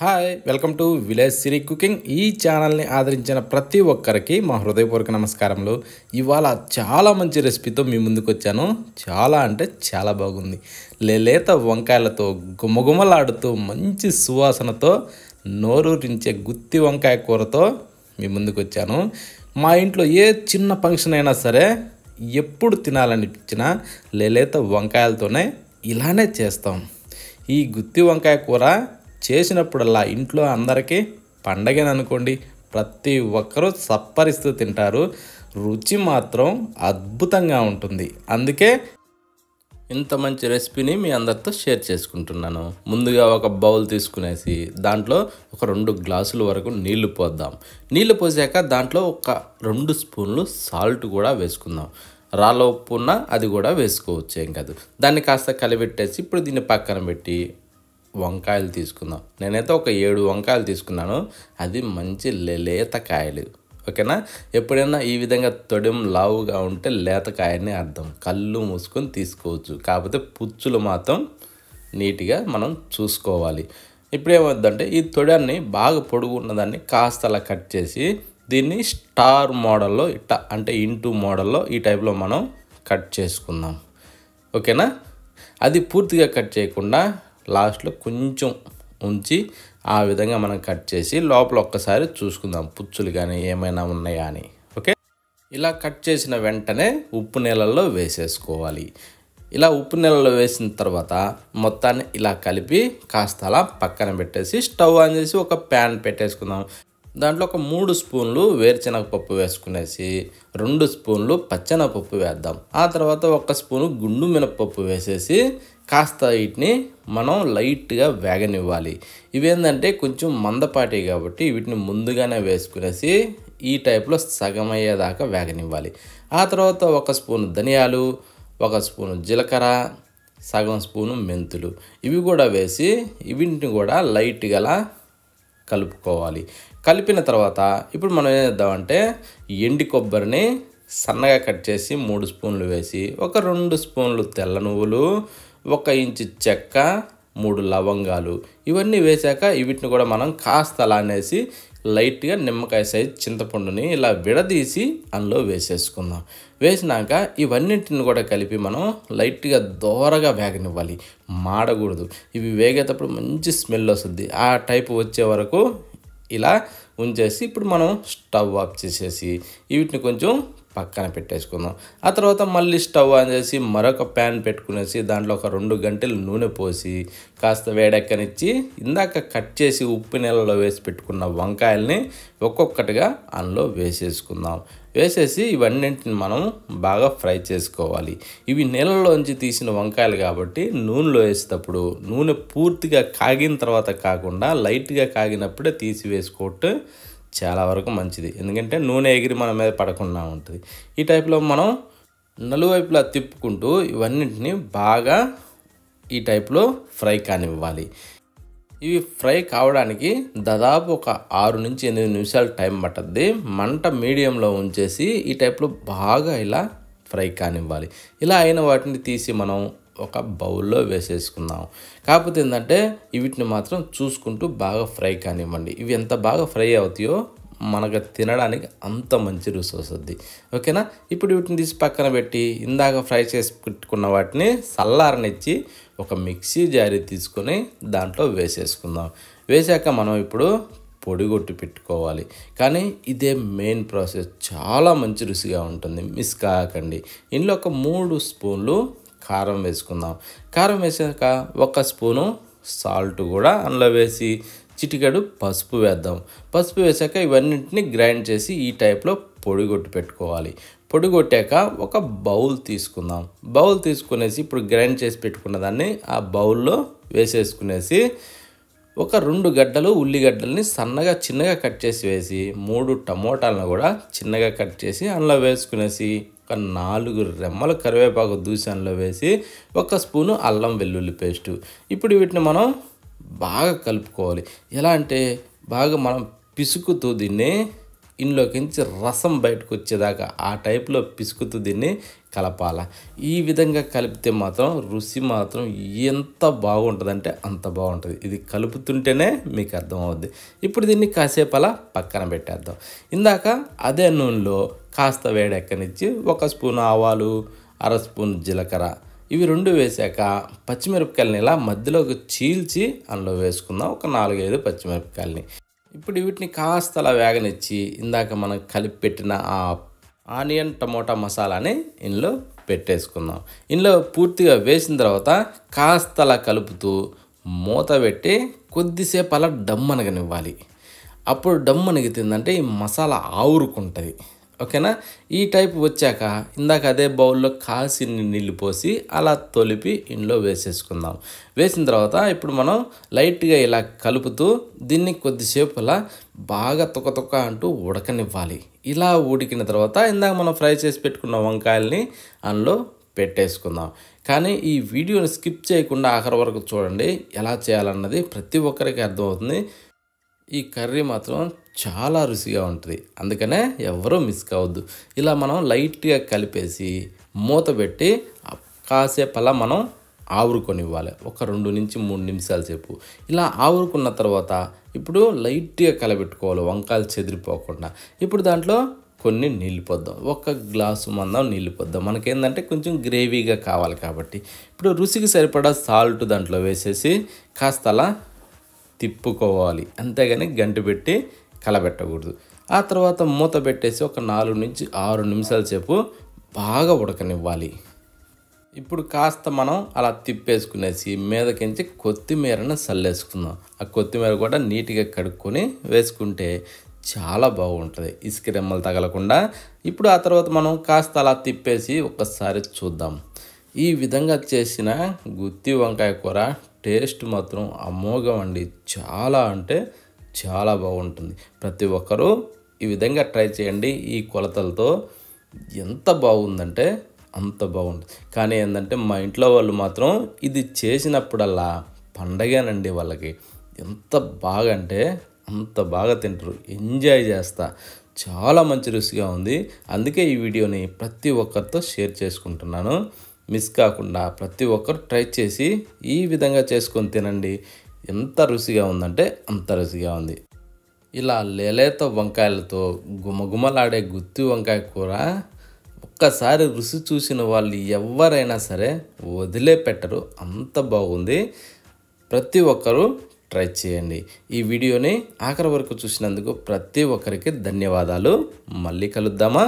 hi welcome to village Siri cooking ఈ ఛానల్ని ఆదరించిన ప్రతి ఒక్కరికి మా హృదయపూర్వక నమస్కారములు ఇవాళ చాలా మంచి రెసిపీతో మీ ముందుకు వచ్చాను చాలా అంటే చాలా బాగుంది లేత వంకాయలతో గుమగుమలాడుతూ మంచి సువాసనతో నోరూరించే గుత్తి వంకాయ కూరతో మీ ముందుకు వచ్చాను మా ఇంట్లో ఏ చిన్న ఫంక్షన్ అయినా సరే ఎప్పుడు తినాలనిపించినా లేలేత వంకాయలతోనే ఇలానే చేస్తాం ఈ గుత్తి వంకాయ కూర చేసినప్పుడల్లా ఇంట్లో అందరికీ అనుకోండి ప్రతి ఒక్కరూ సప్పరిస్తూ తింటారు రుచి మాత్రం అద్భుతంగా ఉంటుంది అందుకే ఇంత మంచి రెసిపీని మీ అందరితో షేర్ చేసుకుంటున్నాను ముందుగా ఒక బౌల్ తీసుకునేసి దాంట్లో ఒక రెండు గ్లాసుల వరకు నీళ్లు పోద్దాం నీళ్లు పోసాక దాంట్లో ఒక రెండు స్పూన్లు సాల్ట్ కూడా వేసుకుందాం రాళ్ళ ఉప్పు ఉన్నా అది కూడా వేసుకోవచ్చు ఏం కాదు దాన్ని కాస్త కలిపెట్టేసి ఇప్పుడు దీన్ని పక్కన పెట్టి వంకాయలు తీసుకుందాం నేనైతే ఒక ఏడు వంకాయలు తీసుకున్నాను అది మంచి లేతకాయలు ఓకేనా ఎప్పుడైనా ఈ విధంగా తొడిం లావుగా ఉంటే లేతకాయని అర్థం కళ్ళు మూసుకొని తీసుకోవచ్చు కాకపోతే పుచ్చులు మాత్రం నీట్గా మనం చూసుకోవాలి ఇప్పుడు ఏమవుతుందంటే ఈ తొడాన్ని బాగా పొడుగున్నదాన్ని కాస్త అలా కట్ చేసి దీన్ని స్టార్ మోడల్లో ఇట్ట అంటే ఇంటూ మోడల్లో ఈ టైప్లో మనం కట్ చేసుకుందాం ఓకేనా అది పూర్తిగా కట్ చేయకుండా లాస్ట్లో కొంచెం ఉంచి ఆ విధంగా మనం కట్ చేసి లోపల ఒక్కసారి చూసుకుందాం పుచ్చులు కానీ ఏమైనా ఉన్నాయా అని ఓకే ఇలా కట్ చేసిన వెంటనే ఉప్పు నీళ్ళల్లో వేసేసుకోవాలి ఇలా ఉప్పు నీళ్ళలో వేసిన తర్వాత మొత్తాన్ని ఇలా కలిపి కాస్త అలా పక్కన పెట్టేసి స్టవ్ ఆన్ చేసి ఒక ప్యాన్ పెట్టేసుకుందాం దాంట్లో ఒక మూడు స్పూన్లు వేరుశనగపప్పు వేసుకునేసి రెండు స్పూన్లు పచ్చనపప్పు వేద్దాం ఆ తర్వాత ఒక స్పూను గుండు మినపప్పు వేసేసి కాస్త వీటిని మనం లైట్గా వేగనివ్వాలి ఇవేంటంటే కొంచెం మందపాటి కాబట్టి వీటిని ముందుగానే వేసుకునేసి ఈ టైప్లో సగం అయ్యేదాకా వేగనివ్వాలి ఆ తర్వాత ఒక స్పూన్ ధనియాలు ఒక స్పూను జీలకర్ర సగం స్పూను మెంతులు ఇవి కూడా వేసి ఇవింటిని కూడా లైట్గా కలుపుకోవాలి కలిపిన తర్వాత ఇప్పుడు మనం ఏం చేద్దామంటే ఎండి కొబ్బరిని సన్నగా కట్ చేసి మూడు స్పూన్లు వేసి ఒక రెండు స్పూన్లు తెల్ల నువ్వులు ఒక ఇంచు చెక్క మూడు లవంగాలు ఇవన్నీ వేశాక వీటిని కూడా మనం కాస్త అలా అనేసి లైట్గా నిమ్మకాయ సైజ్ చింతపండుని ఇలా విడదీసి అందులో వేసేసుకుందాం వేసినాక ఇవన్నింటిని కూడా కలిపి మనం లైట్గా దోరగా వేగనివ్వాలి మాడకూడదు ఇవి వేగేటప్పుడు మంచి స్మెల్ వస్తుంది ఆ టైప్ వచ్చే వరకు ఇలా ఉంచేసి ఇప్పుడు మనం స్టవ్ ఆఫ్ చేసేసి వీటిని కొంచెం పక్కన పెట్టేసుకుందాం ఆ తర్వాత మళ్ళీ స్టవ్ ఆన్ చేసి మరొక ప్యాన్ పెట్టుకునేసి దాంట్లో ఒక రెండు గంటలు నూనె పోసి కాస్త వేడెక్కనిచ్చి ఇందాక కట్ చేసి ఉప్పు నీళ్ళలో వేసి పెట్టుకున్న వంకాయల్ని ఒక్కొక్కటిగా అందులో వేసేసుకుందాం వేసేసి ఇవన్నింటిని మనం బాగా ఫ్రై చేసుకోవాలి ఇవి నీళ్ళలోంచి తీసిన వంకాయలు కాబట్టి నూనెలో వేసేటప్పుడు నూనె పూర్తిగా కాగిన తర్వాత కాకుండా లైట్గా కాగినప్పుడే తీసి వేసుకోవటం చాలా వరకు మంచిది ఎందుకంటే నూనె ఎగిరి మన మీద పడకుండా ఉంటుంది ఈ టైప్లో మనం నలువైపులా తిప్పుకుంటూ ఇవన్నింటిని బాగా ఈ టైప్లో ఫ్రై కానివ్వాలి ఇవి ఫ్రై కావడానికి దాదాపు ఒక ఆరు నుంచి ఎనిమిది నిమిషాలు టైం పట్టద్ది మంట మీడియంలో ఉంచేసి ఈ టైప్లో బాగా ఇలా ఫ్రై కానివ్వాలి ఇలా అయిన వాటిని తీసి మనం ఒక బౌల్లో వేసేసుకుందాం కాకపోతే ఏంటంటే వీటిని మాత్రం చూసుకుంటూ బాగా ఫ్రై కానివ్వండి ఇవి ఎంత బాగా ఫ్రై అవుతాయో మనకు తినడానికి అంత మంచి రుచి వస్తుంది ఓకేనా ఇప్పుడు వీటిని తీసి పక్కన పెట్టి ఇందాక ఫ్రై చేసి పెట్టుకున్న వాటిని సల్లారనిచ్చి ఒక మిక్సీ జారీ తీసుకొని దాంట్లో వేసేసుకుందాం వేసాక మనం ఇప్పుడు పొడిగొట్టి పెట్టుకోవాలి కానీ ఇదే మెయిన్ ప్రాసెస్ చాలా మంచి రుచిగా ఉంటుంది మిస్ కాకండి ఇందులో ఒక మూడు స్పూన్లు కారం వేసుకుందాం కారం వేసాక ఒక స్పూను సాల్ట్ కూడా అందులో వేసి చిటికడు పసుపు వేద్దాం పసుపు వేసాక ఇవన్నింటిని గ్రైండ్ చేసి ఈ టైప్లో పొడిగొట్టు పెట్టుకోవాలి పొడిగొట్టాక ఒక బౌల్ తీసుకుందాం బౌల్ తీసుకునేసి ఇప్పుడు గ్రైండ్ చేసి పెట్టుకున్న దాన్ని ఆ బౌల్లో వేసేసుకునేసి ఒక రెండు గడ్డలు ఉల్లిగడ్డల్ని సన్నగా చిన్నగా కట్ చేసి వేసి మూడు టమోటాలను కూడా చిన్నగా కట్ చేసి అందులో వేసుకునేసి ఒక నాలుగు రెమ్మల కరివేపాకు దూసంలో వేసి ఒక స్పూను అల్లం వెల్లుల్లి పేస్టు ఇప్పుడు వీటిని మనం బాగా కలుపుకోవాలి ఎలా అంటే బాగా మనం పిసుకుతూ దీన్ని ఇంట్లోకించి రసం బయటకు వచ్చేదాకా ఆ టైప్లో పిసుకుతూ దీన్ని కలపాల ఈ విధంగా కలిపితే మాత్రం రుచి మాత్రం ఎంత బాగుంటుందంటే అంత బాగుంటుంది ఇది కలుపుతుంటేనే మీకు అర్థమవుద్ది ఇప్పుడు దీన్ని కాసేపు అలా పక్కన పెట్టేద్దాం ఇందాక అదే నూనెలో కాస్త వేడెక్కనిచ్చి ఒక స్పూన్ ఆవాలు అర స్పూన్ జీలకర్ర ఇవి రెండు వేసాక పచ్చిమిరపకాయలని ఇలా మధ్యలోకి చీల్చి అందులో వేసుకుందాం ఒక నాలుగైదు పచ్చిమిరపకాయలని ఇప్పుడు వీటిని కాస్త అలా వేగనిచ్చి ఇందాక మనం కలిపి పెట్టిన ఆ ఆనియన్ టమోటా మసాలాని ఇందులో పెట్టేసుకుందాం ఇందులో పూర్తిగా వేసిన తర్వాత కాస్త అలా కలుపుతూ మూత పెట్టి కొద్దిసేపు అలా డమ్మనగనివ్వాలి అప్పుడు తిందంటే ఈ మసాలా ఆవురుకుంటుంది ఓకేనా ఈ టైప్ వచ్చాక ఇందాక అదే బౌల్లో కాసిన్ని నీళ్ళు పోసి అలా తొలిపి ఇంట్లో వేసేసుకుందాం వేసిన తర్వాత ఇప్పుడు మనం లైట్గా ఇలా కలుపుతూ దీన్ని కొద్దిసేపు అలా బాగా తొక్క తొక్క అంటూ ఉడకనివ్వాలి ఇలా ఉడికిన తర్వాత ఇందాక మనం ఫ్రై చేసి పెట్టుకున్న వంకాయల్ని అందులో పెట్టేసుకుందాం కానీ ఈ వీడియోని స్కిప్ చేయకుండా ఆఖరి వరకు చూడండి ఎలా చేయాలన్నది ప్రతి ఒక్కరికి అర్థమవుతుంది ఈ కర్రీ మాత్రం చాలా రుచిగా ఉంటుంది అందుకనే ఎవరూ మిస్ కావద్దు ఇలా మనం లైట్గా కలిపేసి మూత పెట్టి కాసేపు అలా మనం ఆవురుకొని ఇవ్వాలి ఒక రెండు నుంచి మూడు నిమిషాల సేపు ఇలా ఆవురుకున్న తర్వాత ఇప్పుడు లైట్గా కలబెట్టుకోవాలి వంకాయలు చెదిరిపోకుండా ఇప్పుడు దాంట్లో కొన్ని నీళ్ళు పొద్దాం ఒక గ్లాసు మందం నీళ్ళు పొద్దాం మనకేందంటే కొంచెం గ్రేవీగా కావాలి కాబట్టి ఇప్పుడు రుచికి సరిపడా సాల్ట్ దాంట్లో వేసేసి కాస్త అలా తిప్పుకోవాలి అంతేగాని గంటి పెట్టి కలబెట్టకూడదు ఆ తర్వాత మూత పెట్టేసి ఒక నాలుగు నుంచి ఆరు నిమిషాల సేపు బాగా ఉడకనివ్వాలి ఇప్పుడు కాస్త మనం అలా తిప్పేసుకునేసి మీదకించి కొత్తిమీరను చల్లేసుకుందాం ఆ కొత్తిమీర కూడా నీట్గా కడుక్కొని వేసుకుంటే చాలా బాగుంటుంది ఇసుక రెమ్మలు తగలకుండా ఇప్పుడు ఆ తర్వాత మనం కాస్త అలా తిప్పేసి ఒకసారి చూద్దాం ఈ విధంగా చేసిన గుత్తి వంకాయ కూర టేస్ట్ మాత్రం అమోఘం అండి చాలా అంటే చాలా బాగుంటుంది ప్రతి ఒక్కరూ ఈ విధంగా ట్రై చేయండి ఈ కొలతలతో ఎంత బాగుందంటే అంత బాగుంటుంది కానీ ఏంటంటే మా ఇంట్లో వాళ్ళు మాత్రం ఇది చేసినప్పుడల్లా పండగనండి వాళ్ళకి ఎంత బాగా అంటే అంత బాగా తింటారు ఎంజాయ్ చేస్తా చాలా మంచి రుచిగా ఉంది అందుకే ఈ వీడియోని ప్రతి ఒక్కరితో షేర్ చేసుకుంటున్నాను మిస్ కాకుండా ప్రతి ఒక్కరు ట్రై చేసి ఈ విధంగా చేసుకొని తినండి ఎంత రుచిగా ఉందంటే అంత రుచిగా ఉంది ఇలా లేలేత వంకాయలతో గుమగుమలాడే గుత్తి వంకాయ కూర ఒక్కసారి రుచి చూసిన వాళ్ళు ఎవరైనా సరే వదిలే పెట్టరు అంత బాగుంది ప్రతి ఒక్కరు ట్రై చేయండి ఈ వీడియోని ఆఖరి వరకు చూసినందుకు ప్రతి ఒక్కరికి ధన్యవాదాలు మళ్ళీ కలుద్దామా